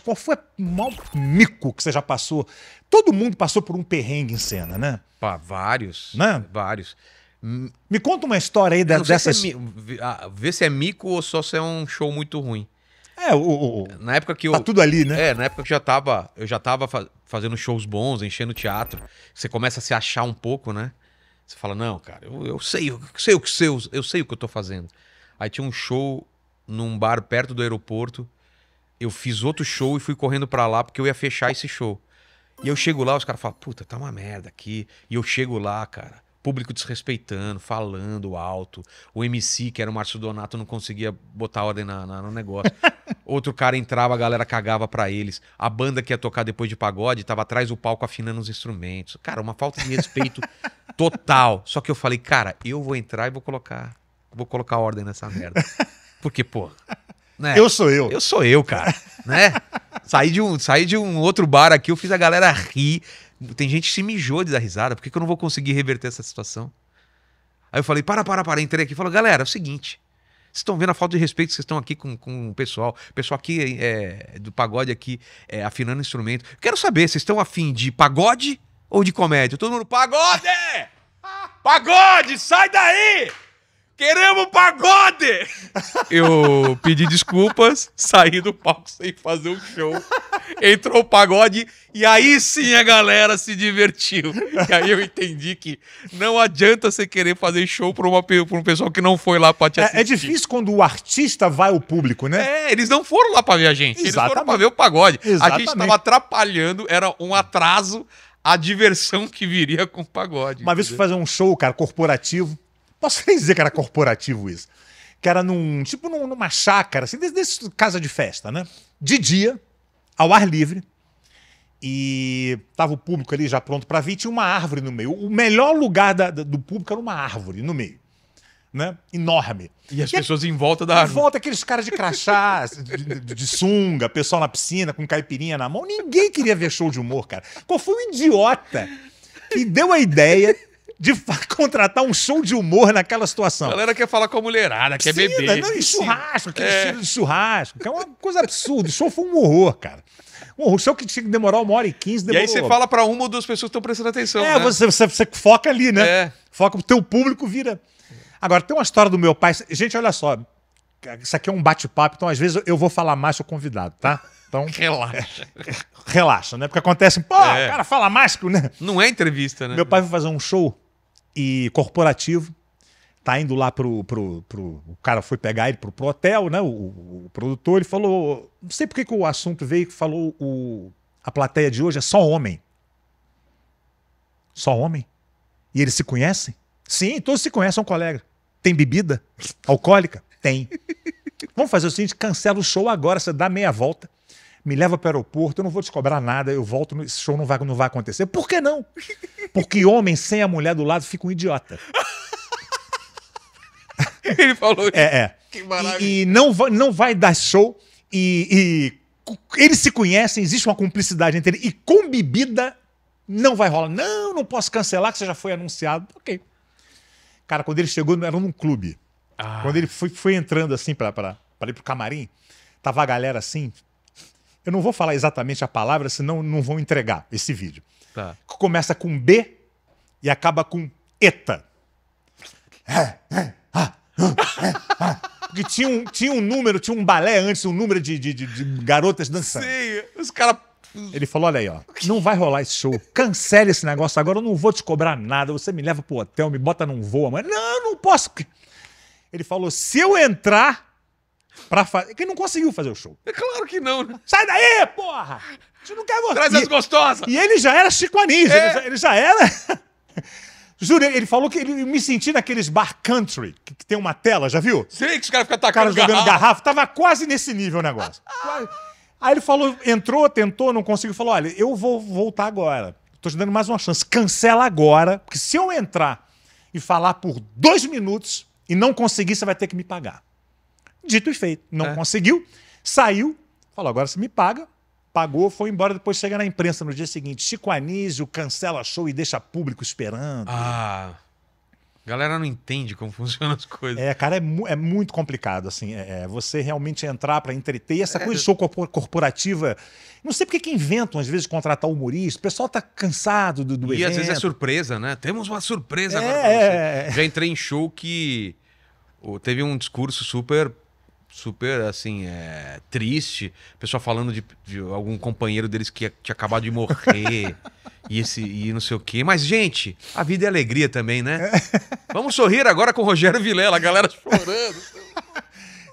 Qual foi o maior mico que você já passou? Todo mundo passou por um perrengue em cena, né? Pá, vários. Né? Vários. Me conta uma história aí dessas. Se é mi... Ah, vê se é mico ou só se é um show muito ruim. É, o, o, na época que tá eu, tá tudo ali, né? É, na época que já tava, eu já tava fazendo shows bons, enchendo teatro. Você começa a se achar um pouco, né? Você fala, não, cara, eu, eu sei, eu sei o que eu, eu sei o que eu tô fazendo. Aí tinha um show num bar perto do aeroporto eu fiz outro show e fui correndo para lá porque eu ia fechar esse show. E eu chego lá, os caras falam, puta, tá uma merda aqui. E eu chego lá, cara, público desrespeitando, falando alto. O MC, que era o Márcio Donato, não conseguia botar ordem na, na no negócio. Outro cara entrava, a galera cagava para eles. A banda que ia tocar depois de pagode tava atrás do palco afinando os instrumentos. Cara, uma falta de respeito total. Só que eu falei, cara, eu vou entrar e vou colocar. Vou colocar ordem nessa merda. Porque, pô, né? Eu sou eu. Eu sou eu, cara. né? Saí de, um, saí de um outro bar aqui, eu fiz a galera rir. Tem gente que se mijou de dar risada. Por que, que eu não vou conseguir reverter essa situação? Aí eu falei, para, para, para. Entrei aqui e falei, galera, é o seguinte. Vocês estão vendo a falta de respeito que vocês estão aqui com, com o pessoal. O pessoal aqui é, do pagode aqui é, afinando instrumento. Quero saber, vocês estão afim de pagode ou de comédia? Todo mundo, pagode! Pagode, sai daí! Queremos pagode! Eu pedi desculpas, saí do palco sem fazer um show. Entrou o pagode e aí sim a galera se divertiu. E aí eu entendi que não adianta você querer fazer show pra, uma, pra um pessoal que não foi lá pra te assistir. É, é difícil quando o artista vai ao público, né? É, eles não foram lá pra ver a gente. Exatamente. Eles foram pra ver o pagode. Exatamente. A gente tava atrapalhando, era um atraso a diversão que viria com o pagode. Uma entendeu? vez que fazer um show, cara, corporativo Posso nem dizer que era corporativo isso. Que era num. Tipo num, numa chácara, assim, desse, desse casa de festa, né? De dia, ao ar livre. E tava o público ali já pronto para vir, tinha uma árvore no meio. O melhor lugar da, do público era uma árvore no meio. Né? Enorme. E as e pessoas em volta da árvore. Em volta, aqueles caras de crachá, de, de, de, sunga, pessoal na piscina com caipirinha na mão. Ninguém queria ver show de humor, cara. Qual foi um idiota que deu a ideia de contratar um show de humor naquela situação. A galera quer falar com a mulherada, quer Precisa, beber. Não, e churrasco, aquele é. estilo de churrasco, que é uma coisa absurda. O show foi um horror, cara. Um horror. O show que tinha que demorar uma hora e quinze, demorou. E aí você fala para uma ou duas pessoas que estão prestando atenção, É, né? você, você, você, foca ali, né? É. Foca, o teu público vira... Agora, tem uma história do meu pai... Gente, olha só, isso aqui é um bate-papo, então às vezes eu vou falar mais que o convidado, tá? Então, relaxa. relaxa, né? Porque acontece, pô, é. o cara fala mais, né? Não é entrevista, né? Meu pai foi fazer um show e corporativo. Tá indo lá pro, pro, pro. O cara foi pegar ele pro, pro hotel, né? O, o produtor, ele falou. Não sei por que, que o assunto veio que falou o, a plateia de hoje é só homem. Só homem? E eles se conhecem? Sim, todos se conhecem, são é colegas. Tem bebida alcoólica? Tem. Vamos fazer o seguinte: cancela o show agora, você dá meia volta me leva para o aeroporto, eu não vou te cobrar nada, eu volto, esse show não vai, não vai acontecer. Por que não? Porque homem sem a mulher do lado fica um idiota. Ele falou isso. É, é. Que maravilha. E, e não, vai, não vai dar show e, e eles se conhecem, existe uma cumplicidade entre eles. E com bebida não vai rolar. Não, não posso cancelar, que você já foi anunciado. Ok. Cara, quando ele chegou, era num clube. Ah. Quando ele foi, foi entrando assim para pra ir pro camarim, tava a galera assim, eu não vou falar exatamente a palavra, senão não vão entregar esse vídeo. Tá. Começa com B e acaba com ETA. É, é, é, ah, ah, ah. Porque tinha um, tinha um número, tinha um balé antes, um número de, de, de, de garotas dançando. Sim, os caras. Ele falou: olha aí, ó, não vai rolar esse show, cancele esse negócio agora, eu não vou te cobrar nada, você me leva pro hotel, me bota num voo amanhã. Não, não posso. Ele falou: se eu entrar, Pra fazer. Quem não conseguiu fazer o show. É claro que não, né? Sai daí, porra! você não quer você. Traz as gostosas! E ele já era Chico Anísio, é. ele, já, ele já era. Juro, ele falou que ele me senti naqueles bar country, que, que tem uma tela, já viu? Sei que os caras ficam atacando. Cara jogando garrafa. garrafa. Tava quase nesse nível o negócio. Ah. Aí ele falou, entrou, tentou, não conseguiu. Falou: olha, eu vou voltar agora. Tô te dando mais uma chance. Cancela agora, porque se eu entrar e falar por dois minutos e não conseguir, você vai ter que me pagar. Dito e feito. Não é. conseguiu, saiu, falou: agora você me paga. Pagou, foi embora, depois chega na imprensa no dia seguinte. Chico Anísio cancela show e deixa público esperando. Ah. Galera não entende como funcionam as coisas. É, cara, é, mu é muito complicado, assim. É, é você realmente entrar para entreter. E essa é, coisa de show corpor corporativa. Não sei porque que inventam, às vezes, contratar humorista. O pessoal tá cansado do, do e evento. E às vezes é surpresa, né? Temos uma surpresa é, agora pra você. É, é. Já entrei em show que. Teve um discurso super super assim, é, triste. Pessoal falando de, de, algum companheiro deles que tinha acabado de morrer. e esse e não sei o quê. Mas, gente, a vida é alegria também, né? Vamos sorrir agora com o Rogério Vilela, a galera chorando.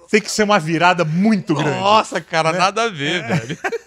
Tem que ser uma virada muito Nossa, grande. Nossa, cara, né? nada a ver, é. velho.